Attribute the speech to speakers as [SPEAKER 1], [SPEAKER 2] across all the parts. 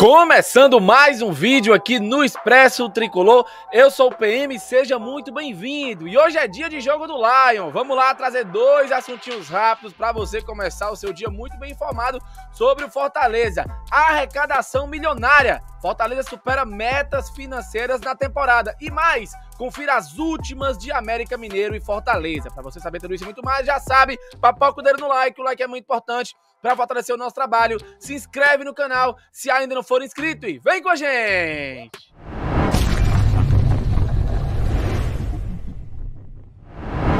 [SPEAKER 1] Começando mais um vídeo aqui no Expresso Tricolor, eu sou o PM, seja muito bem-vindo. E hoje é dia de jogo do Lion. Vamos lá trazer dois assuntinhos rápidos para você começar o seu dia muito bem informado sobre o Fortaleza. Arrecadação milionária. Fortaleza supera metas financeiras na temporada. E mais, Confira as últimas de América Mineiro e Fortaleza. Para você saber tudo isso e muito mais, já sabe, papoca o dedo no like, o like é muito importante para fortalecer o nosso trabalho. Se inscreve no canal se ainda não for inscrito e vem com a gente!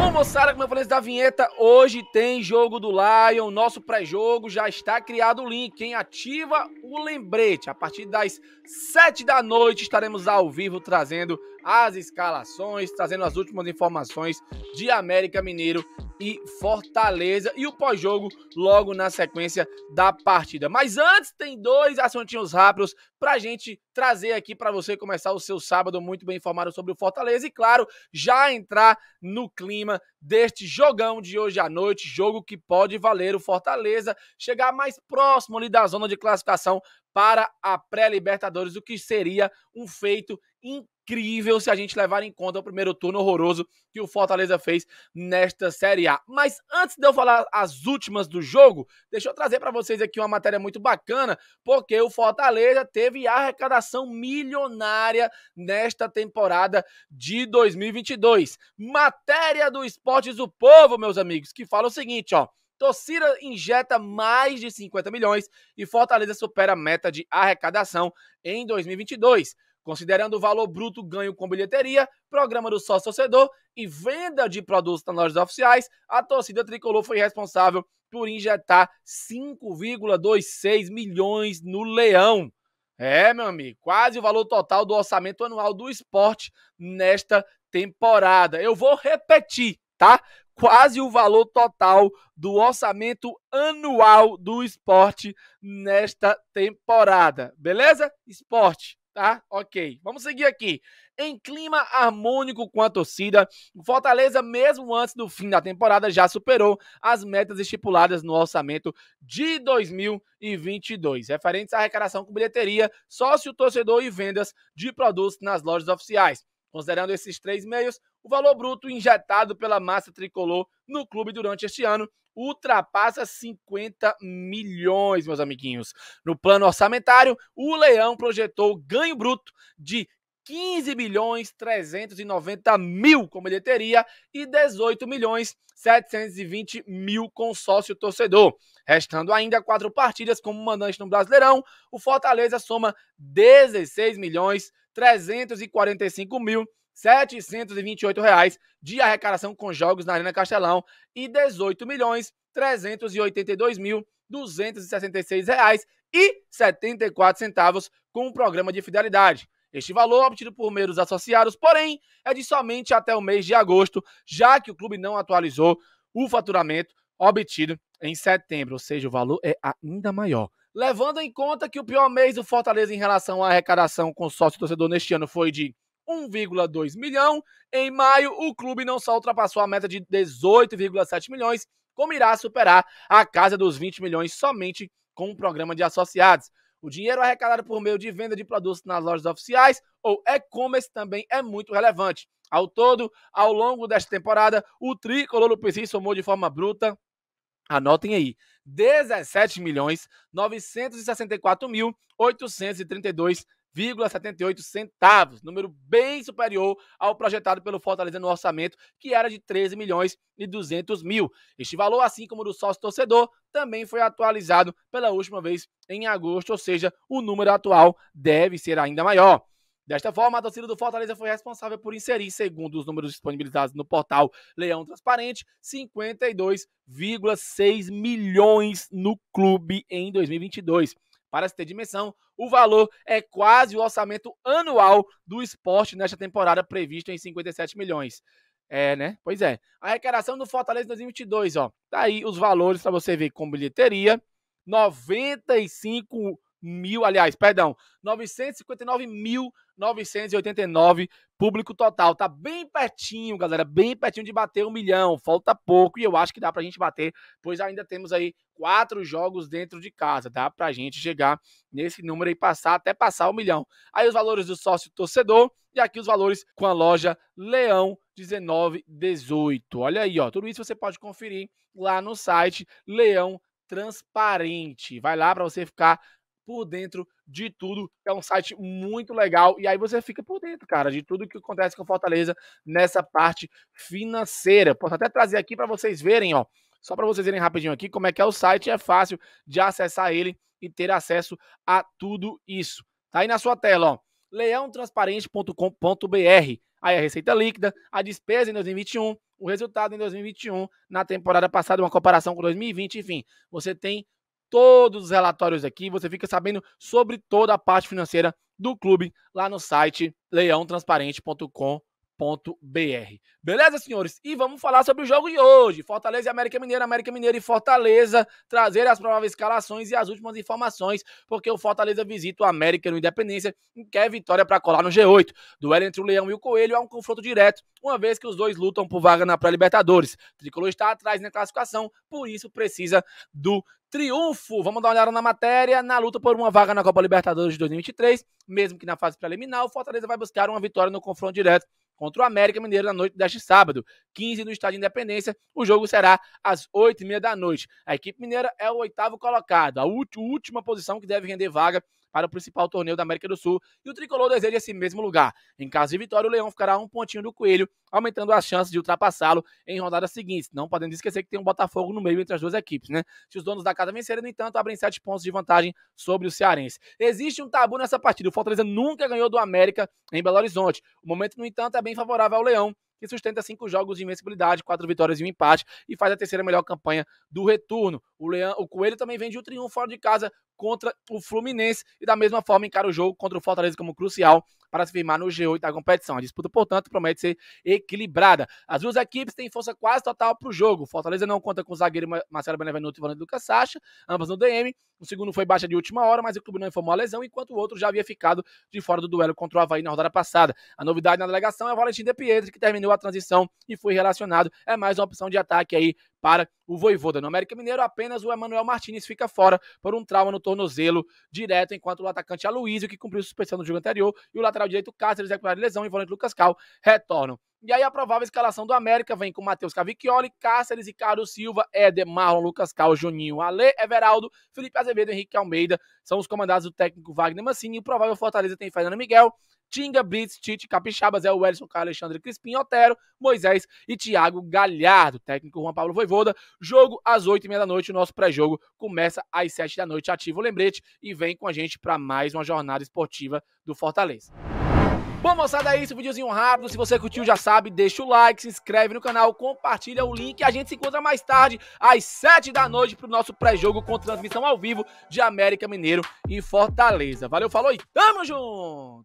[SPEAKER 1] Bom, moçada, como eu falei da vinheta, hoje tem jogo do Lion, nosso pré-jogo, já está criado o link, quem ativa o lembrete. A partir das 7 da noite estaremos ao vivo trazendo as escalações, trazendo as últimas informações de América Mineiro e Fortaleza. E o pós-jogo logo na sequência da partida. Mas antes, tem dois assuntinhos rápidos pra gente trazer aqui para você começar o seu sábado muito bem informado sobre o Fortaleza e, claro, já entrar no clima deste jogão de hoje à noite, jogo que pode valer o Fortaleza chegar mais próximo ali da zona de classificação para a pré-Libertadores, o que seria um feito incrível se a gente levar em conta o primeiro turno horroroso que o Fortaleza fez nesta Série A. Mas antes de eu falar as últimas do jogo, deixa eu trazer para vocês aqui uma matéria muito bacana, porque o Fortaleza teve arrecadação milionária nesta temporada de 2022. Matéria do Esportes do Povo, meus amigos, que fala o seguinte, ó: Torcida injeta mais de 50 milhões e Fortaleza supera a meta de arrecadação em 2022. Considerando o valor bruto ganho com bilheteria, programa do sócio-torcedor e venda de produtos na lojas oficiais, a torcida tricolor foi responsável por injetar 5,26 milhões no Leão. É, meu amigo, quase o valor total do orçamento anual do esporte nesta temporada. Eu vou repetir, tá? Quase o valor total do orçamento anual do esporte nesta temporada. Beleza? Esporte tá? Ok. Vamos seguir aqui. Em clima harmônico com a torcida, o Fortaleza, mesmo antes do fim da temporada, já superou as metas estipuladas no orçamento de 2022, referentes à arrecadação com bilheteria, sócio, torcedor e vendas de produtos nas lojas oficiais. Considerando esses três meios, o valor bruto injetado pela massa tricolor no clube durante este ano ultrapassa 50 milhões, meus amiguinhos. No plano orçamentário, o Leão projetou ganho bruto de 15 milhões 390 mil com bilheteria e 18 milhões 720 mil com sócio torcedor. Restando ainda quatro partidas como mandante no Brasileirão, o Fortaleza soma 16 milhões 345.728 reais de arrecadação com jogos na Arena Castelão e 18 milhões 382 mil reais e 74 centavos com o programa de fidelidade. Este valor obtido por meios associados, porém, é de somente até o mês de agosto, já que o clube não atualizou o faturamento obtido em setembro, ou seja, o valor é ainda maior levando em conta que o pior mês do Fortaleza em relação à arrecadação com sócio torcedor neste ano foi de 1,2 milhão. Em maio, o clube não só ultrapassou a meta de 18,7 milhões, como irá superar a casa dos 20 milhões somente com o programa de associados. O dinheiro arrecadado por meio de venda de produtos nas lojas oficiais ou e-commerce também é muito relevante. Ao todo, ao longo desta temporada, o tricolor do PC somou de forma bruta Anotem aí, 17 milhões 964 mil 832 0,78 centavos, número bem superior ao projetado pelo Fortaleza no orçamento, que era de 13 milhões e 200 mil. Este valor, assim como o do sócio torcedor, também foi atualizado pela última vez em agosto, ou seja, o número atual deve ser ainda maior. Desta forma, a torcida do Fortaleza foi responsável por inserir, segundo os números disponibilizados no portal Leão Transparente, 52,6 milhões no clube em 2022. Para se ter dimensão, o valor é quase o orçamento anual do esporte nesta temporada, previsto em 57 milhões. É, né? Pois é. A arrecadação do Fortaleza 2022, ó. Tá aí os valores para você ver com bilheteria. 95 mil, aliás, perdão, 959.989 público total. Tá bem pertinho, galera, bem pertinho de bater um milhão. Falta pouco e eu acho que dá pra gente bater, pois ainda temos aí quatro jogos dentro de casa. Dá pra gente chegar nesse número e passar, até passar o um milhão. Aí os valores do sócio torcedor e aqui os valores com a loja Leão 1918. Olha aí, ó, tudo isso você pode conferir lá no site Leão Transparente. Vai lá para você ficar por dentro de tudo. É um site muito legal e aí você fica por dentro, cara, de tudo que acontece com Fortaleza nessa parte financeira. Posso até trazer aqui para vocês verem, ó, só para vocês verem rapidinho aqui como é que é o site, é fácil de acessar ele e ter acesso a tudo isso. Tá aí na sua tela, ó, leãotransparente.com.br. Aí a receita líquida, a despesa em 2021, o resultado em 2021, na temporada passada, uma comparação com 2020, enfim, você tem todos os relatórios aqui, você fica sabendo sobre toda a parte financeira do clube lá no site leãotransparente.com.br. Fortaleza.com.br. Beleza, senhores? E vamos falar sobre o jogo de hoje. Fortaleza e América Mineira, América Mineira e Fortaleza trazer as prováveis escalações e as últimas informações, porque o Fortaleza visita o América no Independência e quer vitória para colar no G8. Duelo entre o Leão e o Coelho é um confronto direto, uma vez que os dois lutam por vaga na pré-libertadores. Tricolor está atrás na classificação, por isso precisa do triunfo. Vamos dar uma olhada na matéria. Na luta por uma vaga na Copa Libertadores de 2023, mesmo que na fase preliminar, o Fortaleza vai buscar uma vitória no confronto direto contra o América Mineiro na noite deste sábado, 15 no Estádio Independência. O jogo será às 8h30 da noite. A equipe mineira é o oitavo colocado, a última posição que deve render vaga para o principal torneio da América do Sul e o tricolor deseja esse mesmo lugar. Em caso de vitória, o Leão ficará a um pontinho do Coelho, aumentando as chances de ultrapassá-lo em rodadas seguintes. Não podemos esquecer que tem um Botafogo no meio entre as duas equipes, né? Se os donos da casa vencerem, no entanto, abrem sete pontos de vantagem sobre o Cearense. Existe um tabu nessa partida. O Fortaleza nunca ganhou do América em Belo Horizonte. O momento, no entanto, é bem favorável ao Leão, que sustenta cinco jogos de invencibilidade, quatro vitórias e um empate, e faz a terceira melhor campanha do retorno. O, Leão, o Coelho também vende o triunfo fora de casa contra o Fluminense, e da mesma forma encara o jogo contra o Fortaleza como crucial para se firmar no G8 da competição. A disputa, portanto, promete ser equilibrada. As duas equipes têm força quase total para o jogo. Fortaleza não conta com o zagueiro Marcelo Benevenuto e Valente Lucas Sacha, ambas no DM. O segundo foi baixa de última hora, mas o clube não informou a lesão, enquanto o outro já havia ficado de fora do duelo contra o Havaí na rodada passada. A novidade na delegação é o Valentim De Pietri, que terminou a transição e foi relacionado. É mais uma opção de ataque aí para o Voivoda. No América Mineiro, apenas o Emanuel Martinez fica fora por um trauma no tornozelo direto, enquanto o atacante Aloysio, que cumpriu suspensão no jogo anterior, e o lateral direito Cáceres, recuperado de lesão, e o volante Lucas Cal retornam. E aí a provável escalação do América vem com Matheus Cavicchioli, Cáceres, Ricardo Silva, Éder, Marlon, Lucas Cal, Juninho, Ale, Everaldo, Felipe Azevedo, Henrique Almeida. São os comandados do técnico Wagner Mancini. E o provável Fortaleza tem Fernando Miguel, Tinga, Blitz, Tite, Capixabas, Zé o Wellington, Carlos Alexandre, Crispim, Otero, Moisés e Thiago Galhardo. Técnico Juan Pablo Voivoda. Jogo às oito e meia da noite. O nosso pré-jogo começa às sete da noite. Ativa o lembrete e vem com a gente para mais uma jornada esportiva do Fortaleza. Bom, moçada, é isso. Videozinho rápido. Se você curtiu, já sabe, deixa o like, se inscreve no canal, compartilha o link. A gente se encontra mais tarde, às 7 da noite, pro nosso pré-jogo com transmissão ao vivo de América Mineiro e Fortaleza. Valeu, falou e tamo junto!